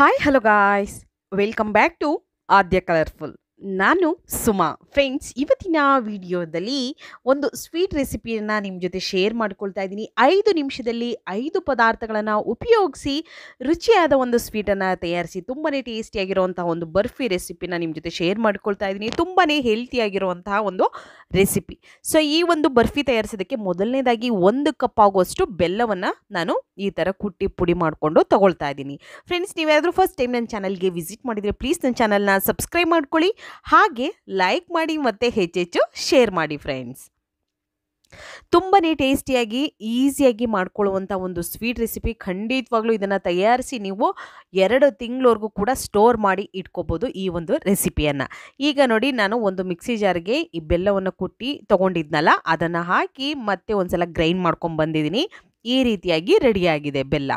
Hi, hello guys. Welcome back to Adya Colorful. ನಾನು Suma friends ಇವತ್ತಿನ ವಿಡಿಯೋದಲ್ಲಿ ಒಂದು ಸ್ವೀಟ್ ರೆಸಿಪಿಯನ್ನು ನಿಮ್ಮ ಜೊತೆ ಶೇರ್ ಮಾಡ್ಕೊಳ್ತಾ ಇದ್ದೀನಿ ಐದು ನಿಮಿಷದಲ್ಲಿ ಐದು ಪದಾರ್ಥಗಳನ್ನು ಉಪಯೋಗಿಸಿ ರುಚಿಯಾದ ಒಂದು ಸ್ವೀಟನ್ನು ತಯಾರಿಸಿ ತುಂಬಾ ಟೇಸ್ಟಿಯಾಗಿರುವಂತಹ ಒಂದು ಬರ್ಫಿ ರೆಸಿಪಿನ ನಿಮ್ಮ ಜೊತೆ ಶೇರ್ ಮಾಡ್ಕೊಳ್ತಾ ಇದ್ದೀನಿ ತುಂಬಾ ಹೆಲ್ತಿಯಾಗಿರುವಂತಹ ಒಂದು ರೆಸಿಪಿ ಸೊ ಈ ಒಂದು ಬರ್ಫಿ ತಯಾರಿಸೋದಕ್ಕೆ ಮೊದಲನೇದಾಗಿ ಒಂದು ಕಪ್ ಆಗುವಷ್ಟು ಬೆಲ್ಲವನ್ನು ನಾನು ಈ ಥರ ಕುಟ್ಟಿ ಪುಡಿ ಮಾಡಿಕೊಂಡು ತೊಗೊಳ್ತಾ ಇದ್ದೀನಿ ಫ್ರೆಂಡ್ಸ್ ನೀವು ಯಾರಾದರೂ ಫಸ್ಟ್ ಟೈಮ್ ನನ್ನ ಚಾನಲ್ಗೆ ವಿಸಿಟ್ ಮಾಡಿದರೆ ಪ್ಲೀಸ್ ನನ್ನ ಚಾನಲ್ನ ಸಬ್ಸ್ಕ್ರೈಬ್ ಮಾಡ್ಕೊಳ್ಳಿ ಹಾಗೆ ಲೈಕ್ ಮಾಡಿ ಮತ್ತೆ ಹೆಚ್ಚೆಚ್ಚು ಶೇರ್ ಮಾಡಿ ಫ್ರೆಂಡ್ಸ್ ತುಂಬಾ ಟೇಸ್ಟಿಯಾಗಿ ಈಸಿಯಾಗಿ ಮಾಡ್ಕೊಳ್ಳುವಂಥ ಒಂದು ಸ್ವೀಟ್ ರೆಸಿಪಿ ಖಂಡಿತವಾಗ್ಲೂ ಇದನ್ನು ತಯಾರಿಸಿ ನೀವು ಎರಡು ತಿಂಗಳವರೆಗೂ ಕೂಡ ಸ್ಟೋರ್ ಮಾಡಿ ಇಟ್ಕೋಬೋದು ಈ ಒಂದು ರೆಸಿಪಿಯನ್ನು ಈಗ ನೋಡಿ ನಾನು ಒಂದು ಮಿಕ್ಸಿ ಜಾರ್ಗೆ ಈ ಬೆಲ್ಲವನ್ನು ಕುಟ್ಟಿ ತೊಗೊಂಡಿದ್ನಲ್ಲ ಅದನ್ನು ಹಾಕಿ ಮತ್ತೆ ಒಂದು ಸಲ ಗ್ರೈಂಡ್ ಮಾಡ್ಕೊಂಡು ಬಂದಿದ್ದೀನಿ ಈ ರೀತಿಯಾಗಿ ರೆಡಿಯಾಗಿದೆ ಬೆಲ್ಲ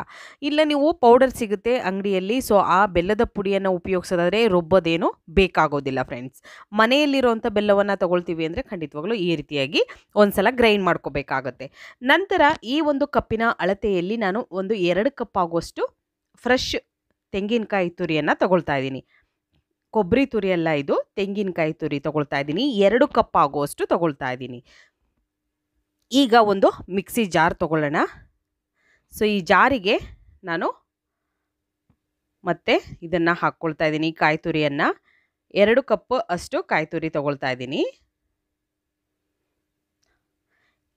ಇಲ್ಲ ನೀವು ಪೌಡರ್ ಸಿಗುತ್ತೆ ಅಂಗಡಿಯಲ್ಲಿ ಸೊ ಆ ಬೆಲ್ಲದ ಪುಡಿಯನ್ನು ಉಪಯೋಗಿಸೋದಾದರೆ ರುಬ್ಬೋದೇನು ಬೇಕಾಗೋದಿಲ್ಲ ಫ್ರೆಂಡ್ಸ್ ಮನೆಯಲ್ಲಿರುವಂಥ ಬೆಲ್ಲವನ್ನು ತಗೊಳ್ತೀವಿ ಅಂದರೆ ಖಂಡಿತವಾಗ್ಲೂ ಈ ರೀತಿಯಾಗಿ ಒಂದ್ಸಲ ಗ್ರೈಂಡ್ ಮಾಡ್ಕೋಬೇಕಾಗತ್ತೆ ನಂತರ ಈ ಒಂದು ಕಪ್ಪಿನ ಅಳತೆಯಲ್ಲಿ ನಾನು ಒಂದು ಎರಡು ಕಪ್ ಆಗುವಷ್ಟು ಫ್ರೆಶ್ ತೆಂಗಿನಕಾಯಿ ತುರಿಯನ್ನು ತಗೊಳ್ತಾ ಇದ್ದೀನಿ ಕೊಬ್ಬರಿ ತುರಿ ಇದು ತೆಂಗಿನಕಾಯಿ ತುರಿ ತಗೊಳ್ತಾ ಇದ್ದೀನಿ ಎರಡು ಕಪ್ ಆಗುವಷ್ಟು ತಗೊಳ್ತಾ ಇದ್ದೀನಿ ಈಗ ಒಂದು ಮಿಕ್ಸಿ ಜಾರ್ ತಗೊಳ್ಳೋಣ ಸೊ ಈ ಜಾರಿಗೆ ನಾನು ಮತ್ತೆ ಇದನ್ನು ಹಾಕ್ಕೊಳ್ತಾ ಇದ್ದೀನಿ ಕಾಯಿ ತುರಿಯನ್ನು ಎರಡು ಕಪ್ ಅಷ್ಟು ಕಾಯಿ ತುರಿ ತೊಗೊಳ್ತಾ ಇದ್ದೀನಿ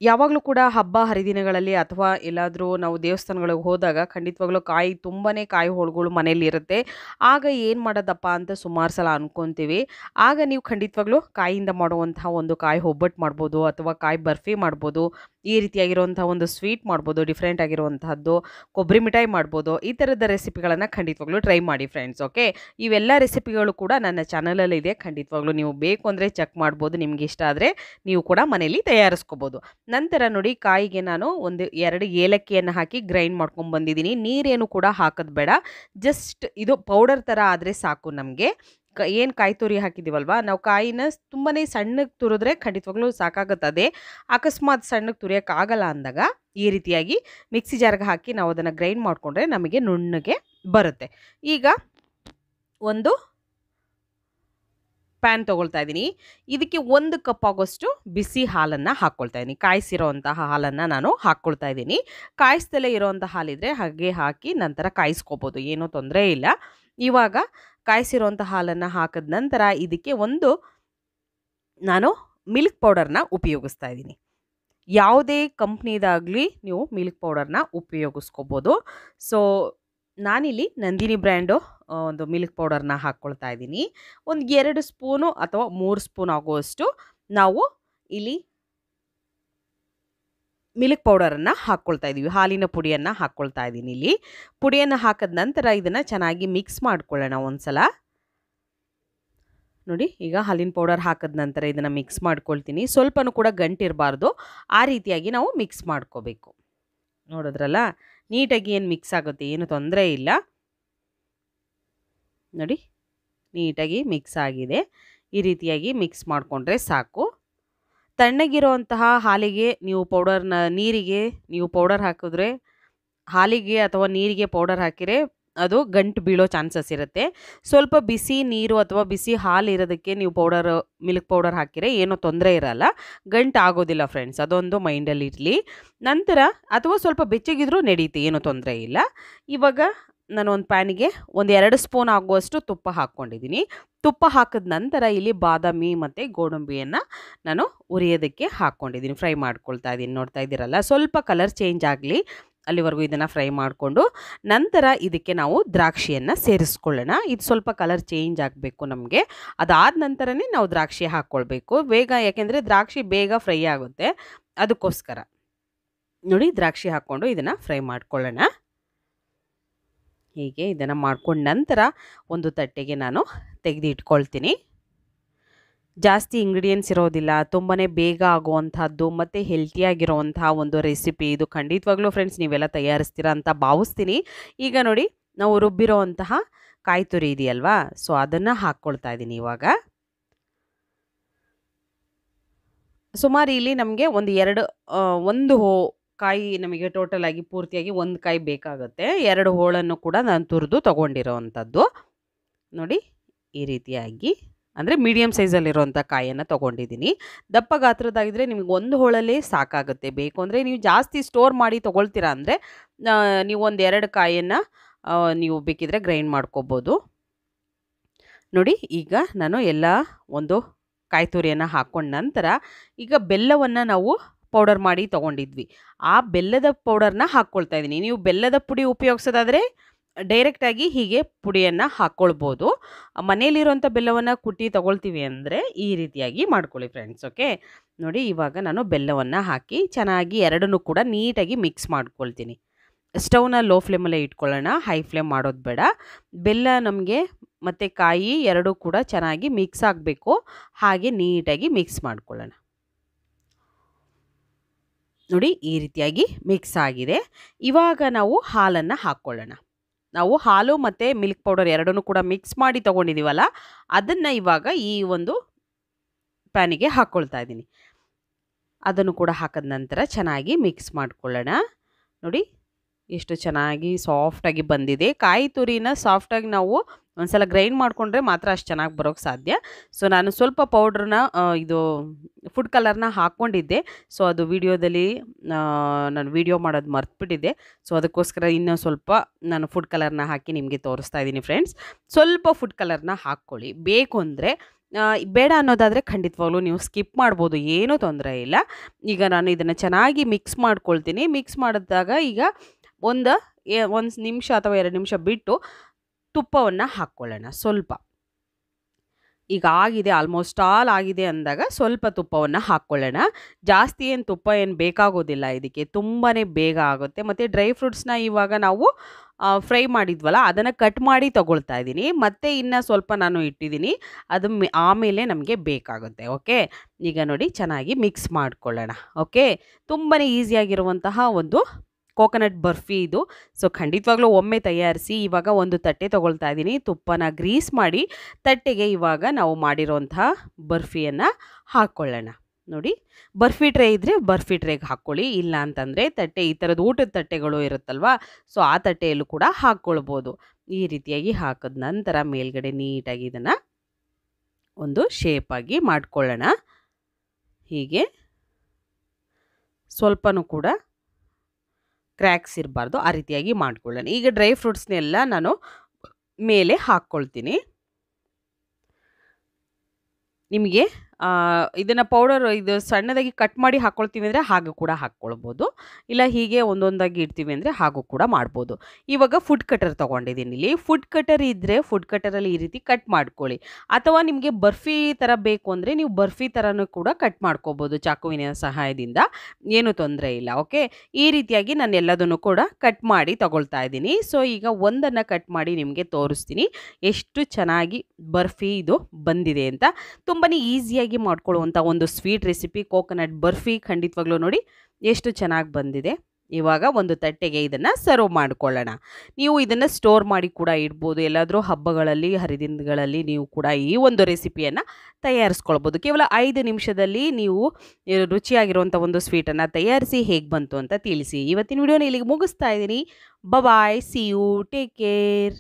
ಯಾವಾಗಲೂ ಕೂಡ ಹಬ್ಬ ಹರಿದಿನಗಳಲ್ಲಿ ಅಥವಾ ಎಲ್ಲಾದರೂ ನಾವು ದೇವಸ್ಥಾನಗಳಿಗೆ ಹೋದಾಗ ಖಂಡಿತವಾಗ್ಲೂ ಕಾಯಿ ತುಂಬಾ ಕಾಯಿ ಹೋಳುಗಳು ಮನೆಯಲ್ಲಿರುತ್ತೆ ಇರುತ್ತೆ ಆಗ ಏನು ಮಾಡೋದಪ್ಪ ಅಂತ ಸುಮಾರು ಸಲ ಅಂದ್ಕೊತೀವಿ ಆಗ ನೀವು ಖಂಡಿತವಾಗ್ಲೂ ಕಾಯಿಯಿಂದ ಮಾಡುವಂತಹ ಒಂದು ಕಾಯಿ ಒಬ್ಬಟ್ಟು ಮಾಡ್ಬೋದು ಅಥವಾ ಕಾಯಿ ಬರ್ಫಿ ಮಾಡ್ಬೋದು ಈ ರೀತಿಯಾಗಿರುವಂಥ ಒಂದು ಸ್ವೀಟ್ ಮಾಡ್ಬೋದು ಡಿಫ್ರೆಂಟ್ ಆಗಿರುವಂತಹದ್ದು ಕೊಬ್ಬರಿ ಮಿಠಾಯಿ ಮಾಡ್ಬೋದು ಈ ಥರದ ರೆಸಿಪಿಗಳನ್ನು ಖಂಡಿತವಾಗ್ಲೂ ಟ್ರೈ ಮಾಡಿ ಫ್ರೆಂಡ್ಸ್ ಓಕೆ ಇವೆಲ್ಲ ರೆಸಿಪಿಗಳು ಕೂಡ ನನ್ನ ಚಾನಲಲ್ಲಿ ಇದೆ ಖಂಡಿತವಾಗ್ಲೂ ನೀವು ಬೇಕು ಅಂದರೆ ಚೆಕ್ ಮಾಡ್ಬೋದು ನಿಮ್ಗೆ ಇಷ್ಟ ಆದರೆ ನೀವು ಕೂಡ ಮನೆಯಲ್ಲಿ ತಯಾರಿಸ್ಕೋಬೋದು ನಂತರ ನೋಡಿ ಕಾಯಿಗೆ ನಾನು ಒಂದು ಎರಡು ಏಲಕ್ಕಿಯನ್ನು ಹಾಕಿ ಗ್ರೈಂಡ್ ಮಾಡ್ಕೊಂಡು ಬಂದಿದ್ದೀನಿ ನೀರೇನು ಕೂಡ ಹಾಕೋದು ಬೇಡ ಜಸ್ಟ್ ಇದು ಪೌಡರ್ ಥರ ಆದರೆ ಸಾಕು ನಮಗೆ ಕ ಏನು ಕಾಯಿ ತುರಿ ಹಾಕಿದ್ದೀವಲ್ವ ನಾವು ಕಾಯಿನ ತುಂಬಾ ಸಣ್ಣಗೆ ತುರಿದ್ರೆ ಖಂಡಿತವಾಗ್ಲೂ ಅದೇ ಅಕಸ್ಮಾತ್ ಸಣ್ಣಗೆ ತುರಿಯೋಕ್ಕಾಗಲ್ಲ ಅಂದಾಗ ಈ ರೀತಿಯಾಗಿ ಮಿಕ್ಸಿ ಜಾರ್ಗೆ ಹಾಕಿ ನಾವು ಅದನ್ನು ಗ್ರೈಂಡ್ ಮಾಡಿಕೊಂಡ್ರೆ ನಮಗೆ ನುಣ್ಣಗೆ ಬರುತ್ತೆ ಈಗ ಒಂದು ಪ್ಯಾನ್ ತೊಗೊಳ್ತಾ ಇದ್ದೀನಿ ಇದಕ್ಕೆ ಒಂದು ಕಪ್ ಆಗೋಷ್ಟು ಬಿಸಿ ಹಾಲನ್ನು ಹಾಕ್ಕೊಳ್ತಾ ಇದ್ದೀನಿ ಕಾಯಿಸಿರೋವಂತಹ ಹಾಲನ್ನು ನಾನು ಹಾಕ್ಕೊಳ್ತಾ ಇದ್ದೀನಿ ಕಾಯಿಸ್ದಲೇ ಇರೋವಂಥ ಹಾಲಿದ್ರೆ ಹಾಗೆ ಹಾಕಿ ನಂತರ ಕಾಯಿಸ್ಕೋಬೋದು ಏನೂ ತೊಂದರೆ ಇಲ್ಲ ಇವಾಗ ಕಾಯಿಸಿರುವಂಥ ಹಾಲನ್ನು ಹಾಕಿದ ನಂತರ ಇದಕ್ಕೆ ಒಂದು ನಾನು ಮಿಲ್ಕ್ ಪೌಡರ್ನ ಉಪಯೋಗಿಸ್ತಾ ಇದ್ದೀನಿ ಯಾವುದೇ ಕಂಪ್ನಿದಾಗಲಿ ನೀವು ಮಿಲ್ಕ್ ಪೌಡರ್ನ ಉಪಯೋಗಿಸ್ಕೋಬೋದು ಸೊ ನಾನಿಲ್ಲಿ ನಂದಿನಿ ಬ್ರ್ಯಾಂಡು ಒಂದು ಮಿಲ್ಕ್ ಪೌಡರ್ನ ಹಾಕ್ಕೊಳ್ತಾ ಇದ್ದೀನಿ ಒಂದು ಎರಡು ಸ್ಪೂನು ಅಥವಾ ಮೂರು ಸ್ಪೂನ್ ಆಗುವಷ್ಟು ನಾವು ಇಲ್ಲಿ ಮಿಲ್ಕ್ ಪೌಡರನ್ನು ಹಾಕ್ಕೊಳ್ತಾ ಇದ್ದೀವಿ ಹಾಲಿನ ಪುಡಿಯನ್ನು ಹಾಕ್ಕೊಳ್ತಾ ಇದ್ದೀನಿ ಇಲ್ಲಿ ಪುಡಿಯನ್ನು ಹಾಕಿದ ನಂತರ ಇದನ್ನು ಚೆನ್ನಾಗಿ ಮಿಕ್ಸ್ ಮಾಡ್ಕೊಳ್ಳೋಣ ಒಂದು ಸಲ ನೋಡಿ ಈಗ ಹಾಲಿನ ಪೌಡರ್ ಹಾಕಿದ ನಂತರ ಇದನ್ನು ಮಿಕ್ಸ್ ಮಾಡ್ಕೊಳ್ತೀನಿ ಸ್ವಲ್ಪನೂ ಕೂಡ ಗಂಟಿರಬಾರ್ದು ಆ ರೀತಿಯಾಗಿ ನಾವು ಮಿಕ್ಸ್ ಮಾಡ್ಕೋಬೇಕು ನೋಡಿದ್ರಲ್ಲ ನೀಟಾಗಿ ಏನು ಮಿಕ್ಸ್ ಆಗುತ್ತೆ ಏನು ತೊಂದರೆ ಇಲ್ಲ ನೋಡಿ ನೀಟಾಗಿ ಮಿಕ್ಸ್ ಆಗಿದೆ ಈ ರೀತಿಯಾಗಿ ಮಿಕ್ಸ್ ಮಾಡಿಕೊಂಡ್ರೆ ಸಾಕು ತಣ್ಣಗಿರುವಂತಹ ಹಾಲಿಗೆ ನೀವು ಪೌಡರ್ನ ನೀರಿಗೆ ನೀವು ಪೌಡರ್ ಹಾಕಿದ್ರೆ ಹಾಲಿಗೆ ಅಥವಾ ನೀರಿಗೆ ಪೌಡರ್ ಹಾಕಿದರೆ ಅದು ಗಂಟು ಬೀಳೋ ಚಾನ್ಸಸ್ ಇರುತ್ತೆ ಸ್ವಲ್ಪ ಬಿಸಿ ನೀರು ಅಥವಾ ಬಿಸಿ ಹಾಲು ಇರೋದಕ್ಕೆ ನೀವು ಪೌಡರ್ ಮಿಲ್ಕ್ ಪೌಡರ್ ಹಾಕಿದರೆ ಏನೂ ತೊಂದರೆ ಇರಲ್ಲ ಗಂಟು ಆಗೋದಿಲ್ಲ ಫ್ರೆಂಡ್ಸ್ ಅದೊಂದು ಮೈಂಡಲ್ಲಿ ಇರಲಿ ನಂತರ ಅಥವಾ ಸ್ವಲ್ಪ ಬೆಚ್ಚಗಿದ್ರೂ ನಡೆಯುತ್ತೆ ಏನೂ ತೊಂದರೆ ಇಲ್ಲ ಇವಾಗ ನಾನು ಒಂದು ಪ್ಯಾನಿಗೆ ಒಂದು ಎರಡು ಸ್ಪೂನ್ ಆಗುವಷ್ಟು ತುಪ್ಪ ಹಾಕ್ಕೊಂಡಿದ್ದೀನಿ ತುಪ್ಪ ಹಾಕಿದ ನಂತರ ಇಲ್ಲಿ ಬಾದಾಮಿ ಮತ್ತು ಗೋಡಂಬಿಯನ್ನು ನಾನು ಉರಿಯೋದಕ್ಕೆ ಹಾಕ್ಕೊಂಡಿದ್ದೀನಿ ಫ್ರೈ ಮಾಡ್ಕೊಳ್ತಾ ಇದ್ದೀನಿ ನೋಡ್ತಾ ಇದ್ದೀರಲ್ಲ ಸ್ವಲ್ಪ ಕಲರ್ ಚೇಂಜ್ ಆಗಲಿ ಅಲ್ಲಿವರೆಗೂ ಇದನ್ನು ಫ್ರೈ ಮಾಡಿಕೊಂಡು ನಂತರ ಇದಕ್ಕೆ ನಾವು ದ್ರಾಕ್ಷಿಯನ್ನು ಸೇರಿಸ್ಕೊಳ್ಳೋಣ ಇದು ಸ್ವಲ್ಪ ಕಲರ್ ಚೇಂಜ್ ಆಗಬೇಕು ನಮಗೆ ಅದಾದ ನಂತರನೇ ನಾವು ದ್ರಾಕ್ಷಿ ಹಾಕ್ಕೊಳ್ಬೇಕು ಬೇಗ ಯಾಕೆಂದರೆ ದ್ರಾಕ್ಷಿ ಬೇಗ ಫ್ರೈ ಆಗುತ್ತೆ ಅದಕ್ಕೋಸ್ಕರ ನೋಡಿ ದ್ರಾಕ್ಷಿ ಹಾಕ್ಕೊಂಡು ಇದನ್ನು ಫ್ರೈ ಮಾಡ್ಕೊಳ್ಳೋಣ ಹೀಗೆ ಇದನ್ನು ಮಾಡ್ಕೊಂಡ ನಂತರ ಒಂದು ತಟ್ಟೆಗೆ ನಾನು ತೆಗೆದು ಇಟ್ಕೊಳ್ತೀನಿ ಜಾಸ್ತಿ ಇಂಗ್ರೀಡಿಯೆಂಟ್ಸ್ ಇರೋದಿಲ್ಲ ತುಂಬಾ ಬೇಗ ಆಗುವಂಥದ್ದು ಮತ್ತು ಹೆಲ್ತಿಯಾಗಿರುವಂಥ ಒಂದು ರೆಸಿಪಿ ಇದು ಖಂಡಿತವಾಗ್ಲೂ ಫ್ರೆಂಡ್ಸ್ ನೀವೆಲ್ಲ ತಯಾರಿಸ್ತೀರ ಅಂತ ಭಾವಿಸ್ತೀನಿ ಈಗ ನೋಡಿ ನಾವು ರುಬ್ಬಿರೋ ಅಂತಹ ಕಾಯಿ ತುರಿ ಇದೆಯಲ್ವಾ ಸೊ ಅದನ್ನು ಹಾಕ್ಕೊಳ್ತಾ ಇದ್ದೀನಿ ಇವಾಗ ಸುಮಾರು ಇಲ್ಲಿ ನಮಗೆ ಒಂದು ಎರಡು ಒಂದು ಕಾಯಿ ನಮಗೆ ಟೋಟಲ್ ಆಗಿ ಪೂರ್ತಿಯಾಗಿ ಒಂದು ಕಾಯಿ ಬೇಕಾಗುತ್ತೆ ಎರಡು ಹೋಳನ್ನು ಕೂಡ ನಾನು ತುರಿದು ತೊಗೊಂಡಿರೋ ಅಂಥದ್ದು ನೋಡಿ ಈ ರೀತಿಯಾಗಿ ಅಂದರೆ ಮೀಡಿಯಮ್ ಸೈಜಲ್ಲಿರುವಂಥ ಕಾಯಿಯನ್ನು ತೊಗೊಂಡಿದ್ದೀನಿ ದಪ್ಪ ಗಾತ್ರದಾಗಿದ್ದರೆ ನಿಮಗೆ ಒಂದು ಹೋಳಲ್ಲೇ ಸಾಕಾಗುತ್ತೆ ಬೇಕು ಅಂದರೆ ನೀವು ಜಾಸ್ತಿ ಸ್ಟೋರ್ ಮಾಡಿ ತೊಗೊಳ್ತೀರಾ ಅಂದರೆ ನೀವು ಒಂದು ಎರಡು ಕಾಯಿಯನ್ನು ನೀವು ಬೇಕಿದ್ರೆ ಗ್ರೈಂಡ್ ಮಾಡ್ಕೋಬೋದು ನೋಡಿ ಈಗ ನಾನು ಎಲ್ಲ ಒಂದು ಕಾಯಿ ತುರಿಯನ್ನು ಹಾಕ್ಕೊಂಡ ನಂತರ ಈಗ ಬೆಲ್ಲವನ್ನು ನಾವು ಪೌಡರ್ ಮಾಡಿ ತೊಗೊಂಡಿದ್ವಿ ಆ ಬೆಲ್ಲದ ಪೌಡರ್ನ ಹಾಕ್ಕೊಳ್ತಾ ಇದ್ದೀನಿ ನೀವು ಬೆಲ್ಲದ ಪುಡಿ ಉಪಯೋಗಿಸೋದಾದರೆ ಡೈರೆಕ್ಟಾಗಿ ಹೀಗೆ ಪುಡಿಯನ್ನು ಹಾಕ್ಕೊಳ್ಬೋದು ಮನೆಯಲ್ಲಿರುವಂಥ ಬೆಲ್ಲವನ್ನು ಕುಟ್ಟಿ ತೊಗೊಳ್ತೀವಿ ಅಂದರೆ ಈ ರೀತಿಯಾಗಿ ಮಾಡ್ಕೊಳ್ಳಿ ಫ್ರೆಂಡ್ಸ್ ಓಕೆ ನೋಡಿ ಇವಾಗ ನಾನು ಬೆಲ್ಲವನ್ನು ಹಾಕಿ ಚೆನ್ನಾಗಿ ಎರಡನ್ನೂ ಕೂಡ ನೀಟಾಗಿ ಮಿಕ್ಸ್ ಮಾಡ್ಕೊಳ್ತೀನಿ ಸ್ಟವ್ನ ಲೋ ಫ್ಲೇಮಲ್ಲೇ ಇಟ್ಕೊಳ್ಳೋಣ ಹೈ ಫ್ಲೇಮ್ ಮಾಡೋದು ಬೇಡ ಬೆಲ್ಲ ನಮಗೆ ಮತ್ತು ಕಾಯಿ ಎರಡೂ ಕೂಡ ಚೆನ್ನಾಗಿ ಮಿಕ್ಸ್ ಆಗಬೇಕು ಹಾಗೆ ನೀಟಾಗಿ ಮಿಕ್ಸ್ ಮಾಡ್ಕೊಳ್ಳೋಣ ನೋಡಿ ಈ ರೀತಿಯಾಗಿ ಮಿಕ್ಸ್ ಆಗಿದೆ ಇವಾಗ ನಾವು ಹಾಲನ್ನು ಹಾಕ್ಕೊಳ್ಳೋಣ ನಾವು ಹಾಲು ಮತ್ತು ಮಿಲ್ಕ್ ಪೌಡರ್ ಎರಡನ್ನೂ ಕೂಡ ಮಿಕ್ಸ್ ಮಾಡಿ ತೊಗೊಂಡಿದ್ದೀವಲ್ಲ ಅದನ್ನು ಇವಾಗ ಈ ಒಂದು ಪ್ಯಾನಿಗೆ ಹಾಕ್ಕೊಳ್ತಾ ಇದ್ದೀನಿ ಅದನ್ನು ಕೂಡ ಹಾಕಿದ ನಂತರ ಚೆನ್ನಾಗಿ ಮಿಕ್ಸ್ ಮಾಡ್ಕೊಳ್ಳೋಣ ನೋಡಿ ಎಷ್ಟು ಚೆನ್ನಾಗಿ ಸಾಫ್ಟಾಗಿ ಬಂದಿದೆ ಕಾಯಿ ತುರಿನ ಸಾಫ್ಟಾಗಿ ನಾವು ಒಂದ್ಸಲ ಗ್ರೈಂಡ್ ಮಾಡಿಕೊಂಡ್ರೆ ಮಾತ್ರ ಅಷ್ಟು ಚೆನ್ನಾಗಿ ಬರೋಕ್ಕೆ ಸಾಧ್ಯ ಸೊ ನಾನು ಸ್ವಲ್ಪ ಪೌಡ್ರನ್ನ ಇದು ಫುಡ್ ಕಲರ್ನ ಹಾಕ್ಕೊಂಡಿದ್ದೆ ಸೊ ಅದು ವಿಡಿಯೋದಲ್ಲಿ ನಾನು ವಿಡಿಯೋ ಮಾಡೋದು ಮರ್ತ್ಬಿಟ್ಟಿದ್ದೆ ಸೊ ಅದಕ್ಕೋಸ್ಕರ ಇನ್ನೂ ಸ್ವಲ್ಪ ನಾನು ಫುಡ್ ಕಲರ್ನ ಹಾಕಿ ನಿಮಗೆ ತೋರಿಸ್ತಾ ಇದ್ದೀನಿ ಫ್ರೆಂಡ್ಸ್ ಸ್ವಲ್ಪ ಫುಡ್ ಕಲರ್ನ ಹಾಕ್ಕೊಳ್ಳಿ ಬೇಕು ಅಂದರೆ ಬೇಡ ಅನ್ನೋದಾದರೆ ಖಂಡಿತವಾಗ್ಲೂ ನೀವು ಸ್ಕಿಪ್ ಮಾಡ್ಬೋದು ಏನೂ ತೊಂದರೆ ಇಲ್ಲ ಈಗ ನಾನು ಇದನ್ನು ಚೆನ್ನಾಗಿ ಮಿಕ್ಸ್ ಮಾಡ್ಕೊಳ್ತೀನಿ ಮಿಕ್ಸ್ ಮಾಡಿದಾಗ ಈಗ ಒಂದು ಒಂದು ನಿಮಿಷ ಅಥವಾ ಎರಡು ನಿಮಿಷ ಬಿಟ್ಟು ತುಪ್ಪವನ್ನು ಹಾಕ್ಕೊಳ್ಳೋಣ ಸ್ವಲ್ಪ ಈಗ ಆಗಿದೆ ಆಲ್ಮೋಸ್ಟ್ ಆಲ್ ಆಗಿದೆ ಅಂದಾಗ ಸ್ವಲ್ಪ ತುಪ್ಪವನ್ನು ಹಾಕ್ಕೊಳ್ಳೋಣ ಜಾಸ್ತಿ ಏನು ತುಪ್ಪ ಏನು ಬೇಕಾಗೋದಿಲ್ಲ ಇದಕ್ಕೆ ತುಂಬಾ ಬೇಗ ಆಗುತ್ತೆ ಮತ್ತು ಡ್ರೈ ಫ್ರೂಟ್ಸ್ನ ಇವಾಗ ನಾವು ಫ್ರೈ ಮಾಡಿದ್ವಲ್ಲ ಅದನ್ನು ಕಟ್ ಮಾಡಿ ತೊಗೊಳ್ತಾ ಇದ್ದೀನಿ ಮತ್ತು ಇನ್ನು ಸ್ವಲ್ಪ ನಾನು ಇಟ್ಟಿದ್ದೀನಿ ಅದು ಆಮೇಲೆ ನಮಗೆ ಬೇಕಾಗುತ್ತೆ ಓಕೆ ಈಗ ನೋಡಿ ಚೆನ್ನಾಗಿ ಮಿಕ್ಸ್ ಮಾಡ್ಕೊಳ್ಳೋಣ ಓಕೆ ತುಂಬಾ ಈಸಿಯಾಗಿರುವಂತಹ ಒಂದು ಕೋಕೋನಟ್ ಬರ್ಫಿ ಇದು ಸೊ ಖಂಡಿತವಾಗ್ಲೂ ಒಮ್ಮೆ ತಯಾರಿಸಿ ಇವಾಗ ಒಂದು ತಟ್ಟೆ ತೊಗೊಳ್ತಾ ಇದ್ದೀನಿ ತುಪ್ಪನ ಗ್ರೀಸ್ ಮಾಡಿ ತಟ್ಟೆಗೆ ಇವಾಗ ನಾವು ಮಾಡಿರೋಂತಹ ಬರ್ಫಿಯನ್ನು ಹಾಕ್ಕೊಳ್ಳೋಣ ನೋಡಿ ಬರ್ಫಿ ಟ್ರೇ ಇದ್ದರೆ ಬರ್ಫಿ ಟ್ರೇಗೆ ಹಾಕ್ಕೊಳ್ಳಿ ಇಲ್ಲ ಅಂತಂದರೆ ತಟ್ಟೆ ಈ ಥರದ ಊಟದ ತಟ್ಟೆಗಳು ಇರುತ್ತಲ್ವ ಸೊ ಆ ತಟ್ಟೆಯಲ್ಲೂ ಕೂಡ ಹಾಕ್ಕೊಳ್ಬೋದು ಈ ರೀತಿಯಾಗಿ ಹಾಕಿದ ನಂತರ ಮೇಲ್ಗಡೆ ನೀಟಾಗಿ ಇದನ್ನು ಒಂದು ಶೇಪಾಗಿ ಮಾಡಿಕೊಳ್ಳೋಣ ಹೀಗೆ ಸ್ವಲ್ಪನೂ ಕೂಡ ಕ್ರ್ಯಾಕ್ಸ್ ಇರಬಾರ್ದು ಆ ರೀತಿಯಾಗಿ ಮಾಡ್ಕೊಳ್ಳೋಣ ಈಗ ಡ್ರೈ ಫ್ರೂಟ್ಸ್ನೆಲ್ಲ ನಾನು ಮೇಲೆ ಹಾಕ್ಕೊಳ್ತೀನಿ ನಿಮಗೆ ಇದನ್ನು ಪೌಡರ್ ಇದು ಸಣ್ಣದಾಗಿ ಕಟ್ ಮಾಡಿ ಹಾಕ್ಕೊಳ್ತೀವಿ ಅಂದರೆ ಹಾಗೆ ಕೂಡ ಹಾಕ್ಕೊಳ್ಬೋದು ಇಲ್ಲ ಹೀಗೆ ಒಂದೊಂದಾಗಿ ಇಡ್ತೀವಿ ಅಂದರೆ ಹಾಗೂ ಕೂಡ ಮಾಡ್ಬೋದು ಇವಾಗ ಫುಡ್ ಕಟರ್ ತೊಗೊಂಡಿದ್ದೀನಿ ಇಲ್ಲಿ ಫುಡ್ ಕಟರ್ ಇದ್ದರೆ ಫುಡ್ ಕಟರಲ್ಲಿ ಈ ರೀತಿ ಕಟ್ ಮಾಡ್ಕೊಳ್ಳಿ ಅಥವಾ ನಿಮಗೆ ಬರ್ಫಿ ಥರ ಬೇಕು ಅಂದರೆ ನೀವು ಬರ್ಫಿ ಥರನೂ ಕೂಡ ಕಟ್ ಮಾಡ್ಕೋಬೋದು ಚಾಕುವಿನ ಸಹಾಯದಿಂದ ಏನೂ ತೊಂದರೆ ಇಲ್ಲ ಓಕೆ ಈ ರೀತಿಯಾಗಿ ನಾನು ಎಲ್ಲದನ್ನು ಕೂಡ ಕಟ್ ಮಾಡಿ ತೊಗೊಳ್ತಾ ಇದ್ದೀನಿ ಸೊ ಈಗ ಒಂದನ್ನು ಕಟ್ ಮಾಡಿ ನಿಮಗೆ ತೋರಿಸ್ತೀನಿ ಎಷ್ಟು ಚೆನ್ನಾಗಿ ಬರ್ಫಿ ಇದು ಬಂದಿದೆ ಅಂತ ತುಂಬಾ ಈಸಿಯಾಗಿ ಈಸಿಯಾಗಿ ಮಾಡ್ಕೊಳ್ಳುವಂಥ ಒಂದು ಸ್ವೀಟ್ ರೆಸಿಪಿ ಕೋಕೋನಟ್ ಬರ್ಫಿ ಖಂಡಿತವಾಗ್ಲೂ ನೋಡಿ ಎಷ್ಟು ಚೆನ್ನಾಗಿ ಬಂದಿದೆ ಇವಾಗ ಒಂದು ತಟ್ಟೆಗೆ ಇದನ್ನು ಸರ್ವ್ ಮಾಡ್ಕೊಳ್ಳೋಣ ನೀವು ಇದನ್ನು ಸ್ಟೋರ್ ಮಾಡಿ ಕೂಡ ಇಡ್ಬೋದು ಎಲ್ಲಾದರೂ ಹಬ್ಬಗಳಲ್ಲಿ ಹರಿದಿನಗಳಲ್ಲಿ ನೀವು ಕೂಡ ಈ ಒಂದು ರೆಸಿಪಿಯನ್ನು ತಯಾರಿಸ್ಕೊಳ್ಬೋದು ಕೇವಲ ಐದು ನಿಮಿಷದಲ್ಲಿ ನೀವು ರುಚಿಯಾಗಿರುವಂಥ ಒಂದು ಸ್ವೀಟನ್ನು ತಯಾರಿಸಿ ಹೇಗೆ ಬಂತು ಅಂತ ತಿಳಿಸಿ ಇವತ್ತಿನ ವಿಡಿಯೋನ ಇಲ್ಲಿಗೆ ಮುಗಿಸ್ತಾ ಇದ್ದೀನಿ bye bye see you take care